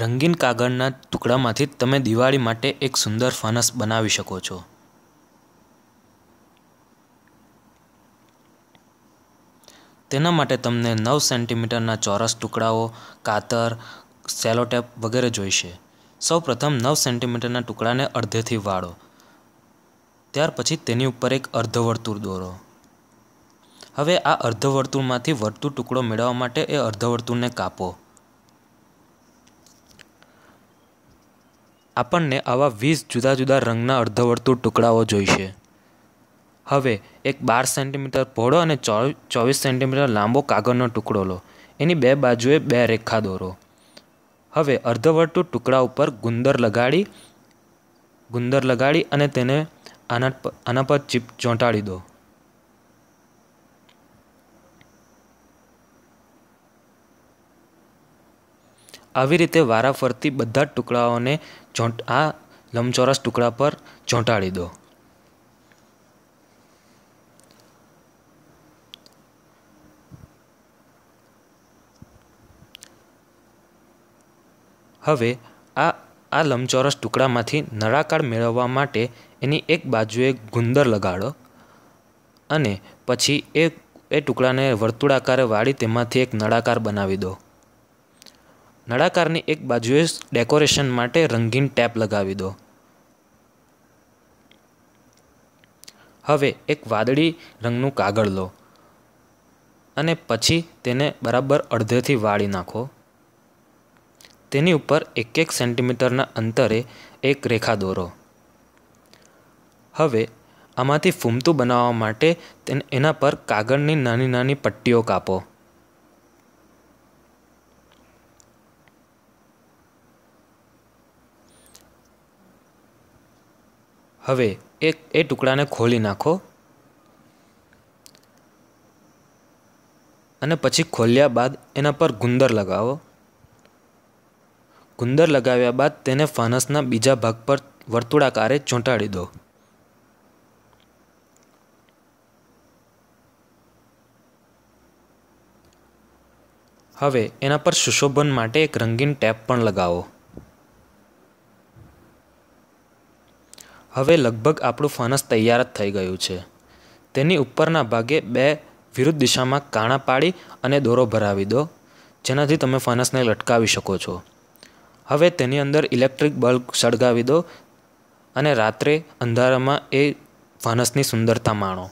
રંગીન કાગળના ટુકડામાંથી તમે દિવાળી માટે એક સુંદર ફાનસ બનાવી શકો છો તેના માટે તમને નવ સેન્ટીમીટરના ચોરસ ટુકડાઓ કાતર સેલોટેપ વગેરે જોઈશે સૌ પ્રથમ નવ સેન્ટીમીટરના ટુકડાને અડધેથી વાળો ત્યાર પછી તેની ઉપર એક અર્ધવર્તુળ દોરો હવે આ અર્ધવર્તુળમાંથી વર્તુળ ટુકડો મેળવવા માટે એ અર્ધવર્તુળને કાપો આપણને આવા વીસ જુદા જુદા રંગના અર્ધવર્તુળ ટુકડાઓ જોઈશે હવે એક બાર સેન્ટીમીટર પહોળો અને ચોવીસ સેન્ટીમીટર લાંબો કાગળનો ટુકડો લો એની બે બાજુએ બે રેખા દોરો હવે અર્ધવર્તુળ ટુકડા ઉપર ગુંદર લગાડી ગુંદર લગાડી અને તેને આના આના પર ચીપ ચોંટાડી દો આવી રીતે વારાફરતી બધા ટુકડાઓને જોટ આ લંબચોરસ ટુકડા પર ચોંટાડી દો હવે આ આ લંબચોરસ ટુકડામાંથી નળાકાર મેળવવા માટે એની એક બાજુએ ગુંદર લગાડો અને પછી એ એ ટુકડાને વર્તુળાકારે વાળી તેમાંથી એક નળાકાર બનાવી દો નળાકારની એક બાજુએ ડેકોરેશન માટે રંગીન ટેપ લગાવી દો હવે એક વાદળી રંગનું કાગળ લો અને પછી તેને બરાબર અડધેથી વાળી નાખો તેની ઉપર એક એક સેન્ટીમીટરના અંતરે એક રેખા દોરો હવે આમાંથી ફૂમતું બનાવવા માટે તેને એના પર કાગળની નાની નાની પટ્ટીઓ કાપો હવે એક એ ટુકડાને ખોલી નાખો અને પછી ખોલ્યા બાદ એના પર ગુંદર લગાવો ગુંદર લગાવ્યા બાદ તેને ફાનસના બીજા ભાગ પર વર્તુળાકારે ચોંટાડી દો હવે એના પર સુશોભન માટે એક રંગીન ટેપ પણ લગાવો હવે લગભગ આપણું ફનસ તૈયાર જ થઈ ગયું છે તેની ઉપરના ભાગે બે વિરુદ્ધ દિશામાં કાણા પાડી અને દોરો ભરાવી દો જેનાથી તમે ફનસને લટકાવી શકો છો હવે તેની અંદર ઇલેક્ટ્રિક બલ્બ સળગાવી દો અને રાત્રે અંધારામાં એ ફનસની સુંદરતા માણો